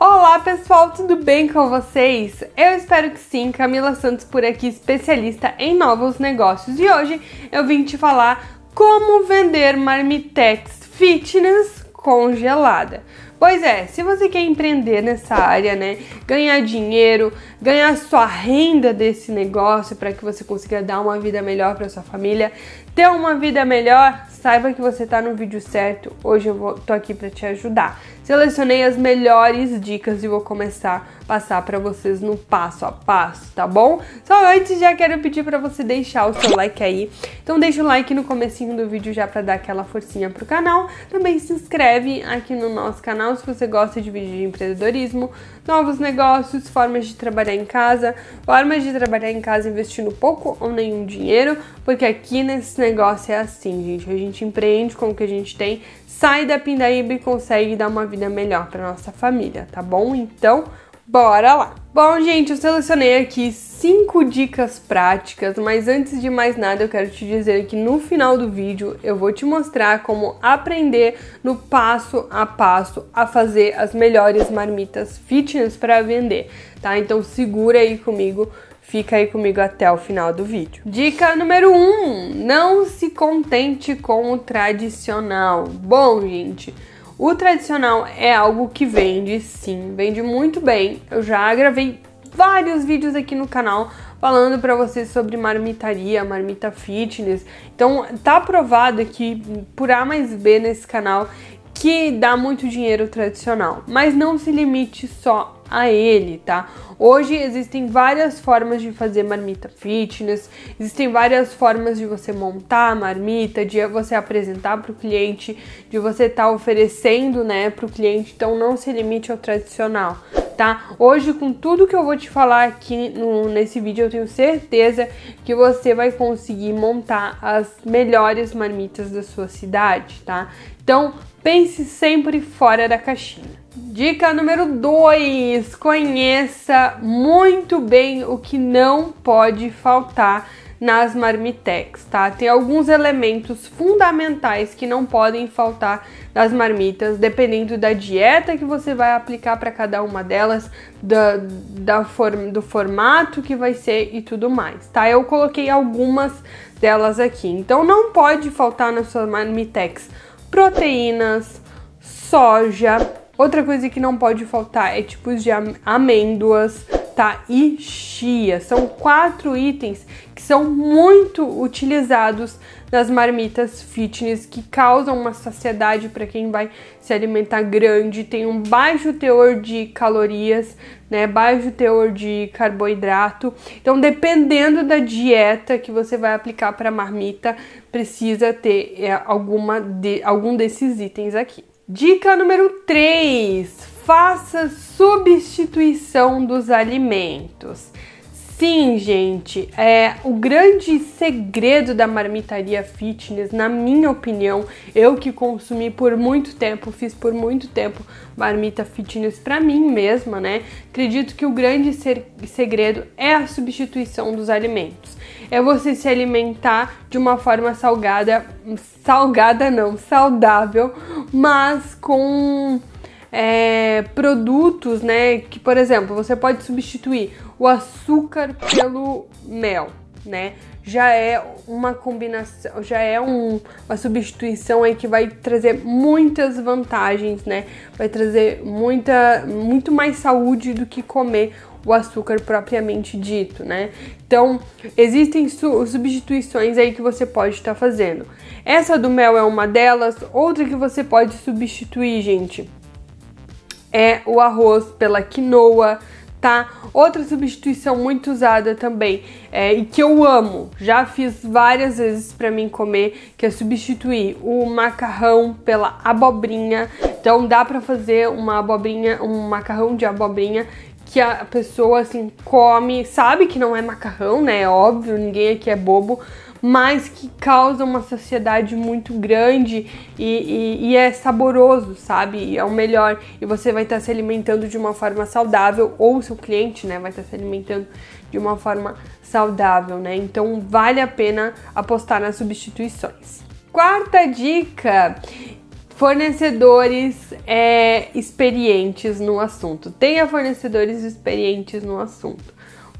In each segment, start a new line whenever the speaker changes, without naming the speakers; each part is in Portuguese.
Olá pessoal, tudo bem com vocês? Eu espero que sim. Camila Santos por aqui, especialista em novos negócios. E hoje eu vim te falar como vender marmitex fitness congelada. Pois é, se você quer empreender nessa área, né, ganhar dinheiro, ganhar sua renda desse negócio para que você consiga dar uma vida melhor para sua família, ter uma vida melhor, saiba que você está no vídeo certo. Hoje eu vou, tô aqui para te ajudar. Selecionei as melhores dicas e vou começar a passar para vocês no passo a passo, tá bom? Só antes já quero pedir para você deixar o seu like aí. Então deixa o like no comecinho do vídeo já para dar aquela forcinha pro canal. Também se inscreve aqui no nosso canal se você gosta de vídeo de empreendedorismo, novos negócios, formas de trabalhar em casa, formas de trabalhar em casa investindo pouco ou nenhum dinheiro, porque aqui nesse negócio é assim, gente. A gente empreende com o que a gente tem, sai da pindaíba e consegue dar uma vida vida melhor para nossa família, tá bom? Então, bora lá. Bom, gente, eu selecionei aqui cinco dicas práticas, mas antes de mais nada, eu quero te dizer que no final do vídeo eu vou te mostrar como aprender no passo a passo a fazer as melhores marmitas fitness para vender, tá? Então segura aí comigo Fica aí comigo até o final do vídeo. Dica número 1: um, não se contente com o tradicional. Bom, gente, o tradicional é algo que vende, sim, vende muito bem. Eu já gravei vários vídeos aqui no canal falando para vocês sobre marmitaria, marmita fitness. Então, tá provado aqui por A mais B nesse canal que dá muito dinheiro tradicional, mas não se limite só a ele, tá? Hoje existem várias formas de fazer marmita fitness, existem várias formas de você montar a marmita, de você apresentar para o cliente, de você estar tá oferecendo, né, para o cliente. Então não se limite ao tradicional, tá? Hoje com tudo que eu vou te falar aqui no, nesse vídeo, eu tenho certeza que você vai conseguir montar as melhores marmitas da sua cidade, tá? Então pense sempre fora da caixinha. Dica número 2: conheça muito bem o que não pode faltar nas marmitex, tá? Tem alguns elementos fundamentais que não podem faltar nas marmitas, dependendo da dieta que você vai aplicar para cada uma delas, da, da form, do formato que vai ser e tudo mais, tá? Eu coloquei algumas delas aqui. Então não pode faltar na sua marmitex proteínas, soja, Outra coisa que não pode faltar é tipos de amêndoas, tá? E chia. São quatro itens que são muito utilizados nas marmitas fitness, que causam uma saciedade para quem vai se alimentar grande, tem um baixo teor de calorias, né? Baixo teor de carboidrato. Então, dependendo da dieta que você vai aplicar para marmita, precisa ter é, alguma de, algum desses itens aqui. Dica número 3: faça substituição dos alimentos. Sim, gente, é o grande segredo da marmitaria fitness, na minha opinião, eu que consumi por muito tempo, fiz por muito tempo marmita fitness para mim mesma, né? Acredito que o grande segredo é a substituição dos alimentos. É você se alimentar de uma forma salgada, salgada não, saudável, mas com é, produtos, né? Que, por exemplo, você pode substituir o açúcar pelo mel, né? Já é uma combinação, já é um, uma substituição aí que vai trazer muitas vantagens, né? Vai trazer muita, muito mais saúde do que comer o açúcar propriamente dito, né? Então, existem su substituições aí que você pode estar tá fazendo. Essa do mel é uma delas, outra que você pode substituir, gente, é o arroz pela quinoa, tá? Outra substituição muito usada também é, e que eu amo, já fiz várias vezes para mim comer, que é substituir o macarrão pela abobrinha. Então dá para fazer uma abobrinha, um macarrão de abobrinha que a pessoa assim come, sabe que não é macarrão, né? É óbvio, ninguém aqui é bobo, mas que causa uma saciedade muito grande e, e, e, é saboroso, sabe? E é o melhor. E você vai estar se alimentando de uma forma saudável, ou seu cliente, né, vai estar se alimentando de uma forma saudável, né? Então vale a pena apostar nas substituições. Quarta dica, fornecedores é, experientes no assunto. Tenha fornecedores experientes no assunto.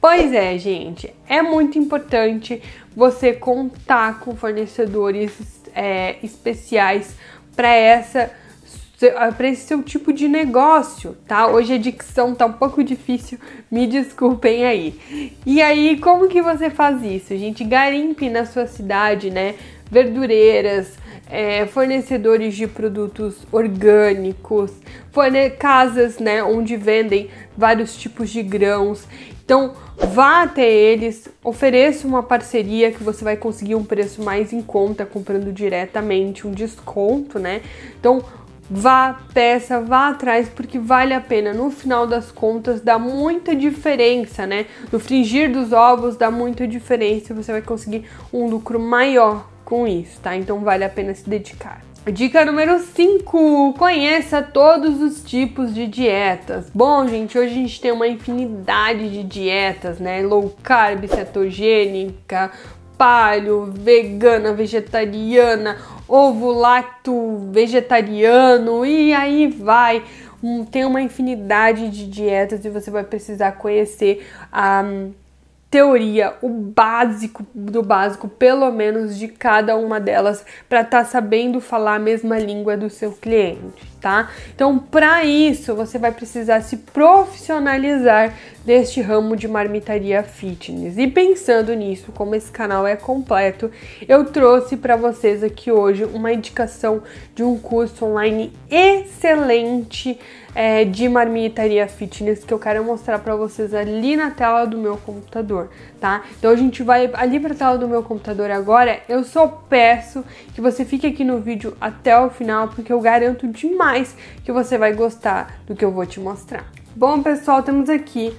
Pois é, gente, é muito importante você contar com fornecedores é, especiais para essa ah, para esse seu tipo de negócio, tá? Hoje a dicção tá um pouco difícil, me desculpem aí. E aí, como que você faz isso? Gente, garimpe na sua cidade, né? Verdureiras, é, fornecedores de produtos orgânicos, forne casas né, onde vendem vários tipos de grãos. Então, vá até eles, ofereça uma parceria que você vai conseguir um preço mais em conta comprando diretamente, um desconto, né? Então, vá, peça, vá atrás, porque vale a pena. No final das contas, dá muita diferença, né? No fringir dos ovos, dá muita diferença. Você vai conseguir um lucro maior com isso, tá? Então vale a pena se dedicar. Dica número 5: conheça todos os tipos de dietas. Bom, gente, hoje a gente tem uma infinidade de dietas, né? Low carb, cetogênica, palho, vegana, vegetariana, ovo lacto vegetariano e aí vai. Hum, tem uma infinidade de dietas e você vai precisar conhecer a. Ah, um, teoria, o básico do básico, pelo menos de cada uma delas, para estar tá sabendo falar a mesma língua do seu cliente tá? Então, para isso, você vai precisar se profissionalizar neste ramo de marmitaria fitness. E pensando nisso, como esse canal é completo, eu trouxe para vocês aqui hoje uma indicação de um curso online excelente é, de marmitaria fitness que eu quero mostrar para vocês ali na tela do meu computador, tá? Então a gente vai ali para a tela do meu computador agora. Eu só peço que você fique aqui no vídeo até o final porque eu garanto demais mais que você vai gostar do que eu vou te mostrar. Bom, pessoal, temos aqui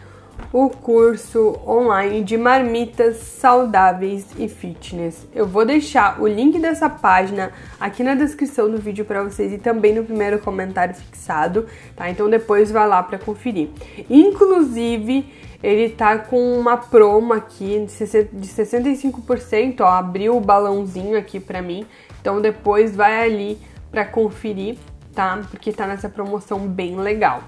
o curso online de marmitas saudáveis e fitness. Eu vou deixar o link dessa página aqui na descrição do vídeo para vocês e também no primeiro comentário fixado, tá? Então depois vai lá para conferir. Inclusive, ele tá com uma promo aqui de 65%, ó, abriu o balãozinho aqui para mim. Então depois vai ali para conferir tá? Porque tá nessa promoção bem legal.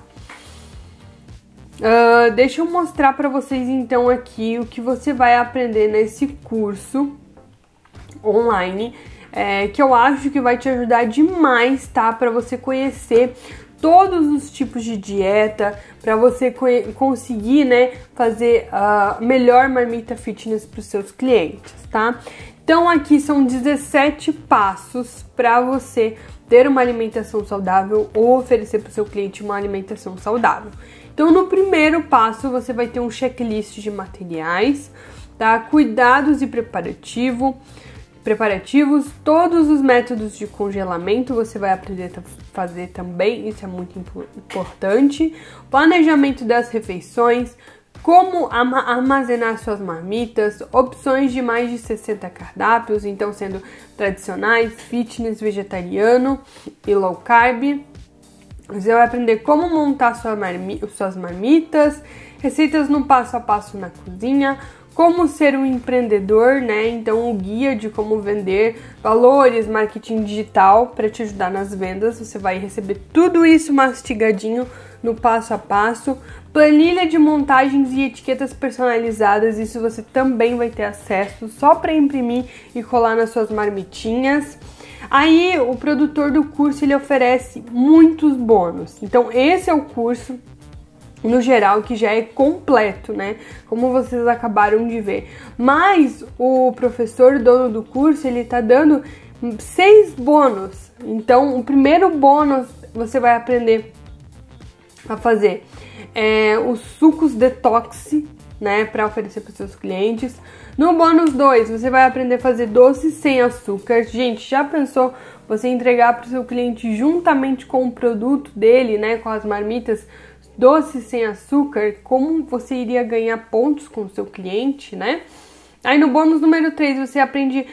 Uh, deixa eu mostrar para vocês então aqui o que você vai aprender nesse curso online, é, que eu acho que vai te ajudar demais, tá? Para você conhecer todos os tipos de dieta para você conseguir, né, fazer a melhor marmita fitness para os seus clientes, tá? Então, aqui são 17 passos para você ter uma alimentação saudável ou oferecer para o seu cliente uma alimentação saudável. Então, no primeiro passo, você vai ter um checklist de materiais, tá? Cuidados e preparativo, preparativos, todos os métodos de congelamento você vai aprender a fazer também, isso é muito importante. Planejamento das refeições, como armazenar suas marmitas, opções de mais de 60 cardápios, então sendo tradicionais, fitness, vegetariano e low carb. Você vai aprender como montar sua marmi suas marmitas, receitas no passo a passo na cozinha, como ser um empreendedor, né? Então, o guia de como vender, valores, marketing digital para te ajudar nas vendas. Você vai receber tudo isso mastigadinho no passo a passo, planilha de montagens e etiquetas personalizadas, isso você também vai ter acesso só para imprimir e colar nas suas marmitinhas. Aí o produtor do curso ele oferece muitos bônus. Então esse é o curso no geral, que já é completo, né? Como vocês acabaram de ver. Mas o professor, dono do curso, ele tá dando seis bônus. Então, o primeiro bônus você vai aprender a fazer é, os sucos detox, né, para oferecer para seus clientes. No bônus 2, você vai aprender a fazer doces sem açúcar. Gente, já pensou você entregar para o seu cliente juntamente com o produto dele, né, com as marmitas doces sem açúcar? Como você iria ganhar pontos com o seu cliente, né? Aí no bônus número 3 você aprende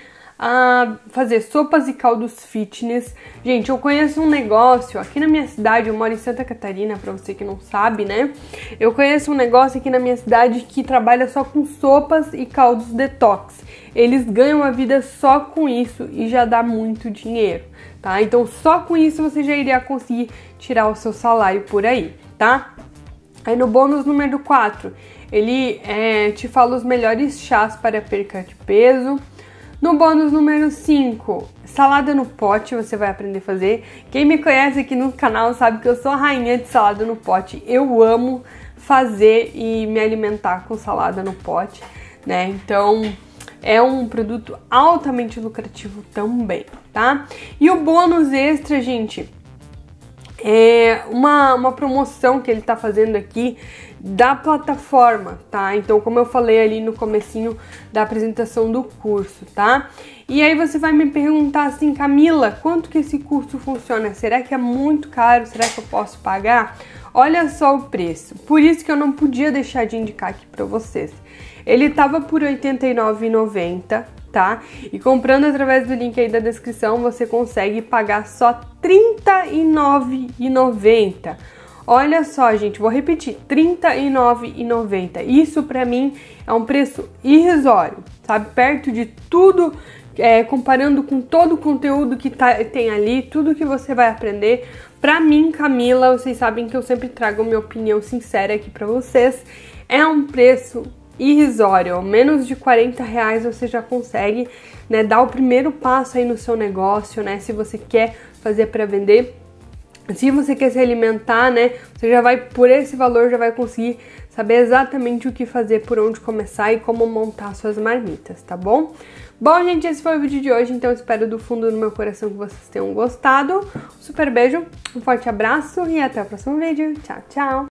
a fazer sopas e caldos fitness. Gente, eu conheço um negócio aqui na minha cidade, eu moro em Santa Catarina, para você que não sabe, né? Eu conheço um negócio aqui na minha cidade que trabalha só com sopas e caldos detox. Eles ganham a vida só com isso e já dá muito dinheiro, tá? Então só com isso você já iria conseguir tirar o seu salário por aí, tá? Aí no bônus número 4, ele é, te fala os melhores chás para perca de peso, no bônus número 5, salada no pote, você vai aprender a fazer. Quem me conhece aqui no canal sabe que eu sou a rainha de salada no pote. Eu amo fazer e me alimentar com salada no pote, né? Então, é um produto altamente lucrativo também, tá? E o bônus extra, gente, é uma, uma promoção que ele está fazendo aqui da plataforma, tá? Então, como eu falei ali no comecinho da apresentação do curso, tá? E aí você vai me perguntar assim, Camila, quanto que esse curso funciona? Será que é muito caro? Será que eu posso pagar? Olha só o preço. Por isso que eu não podia deixar de indicar aqui para vocês. Ele tava por R$ 89,90, tá? E comprando através do link aí da descrição, você consegue pagar só R$ 39,90. Olha só, gente, vou repetir, R$ 39,90. Isso para mim é um preço irrisório, sabe? Perto de tudo, é, comparando com todo o conteúdo que tá, tem ali, tudo que você vai aprender. Pra mim, Camila, vocês sabem que eu sempre trago minha opinião sincera aqui para vocês. É um preço irrisório. Menos de 40 reais você já consegue né, dar o primeiro passo aí no seu negócio, né? Se você quer fazer para vender. Se você quer se alimentar, né? Você já vai, por esse valor, já vai conseguir saber exatamente o que fazer, por onde começar e como montar suas marmitas, tá bom? Bom, gente, esse foi o vídeo de hoje, então espero do fundo do meu coração que vocês tenham gostado. Um super beijo, um forte abraço e até o próximo vídeo. Tchau, tchau!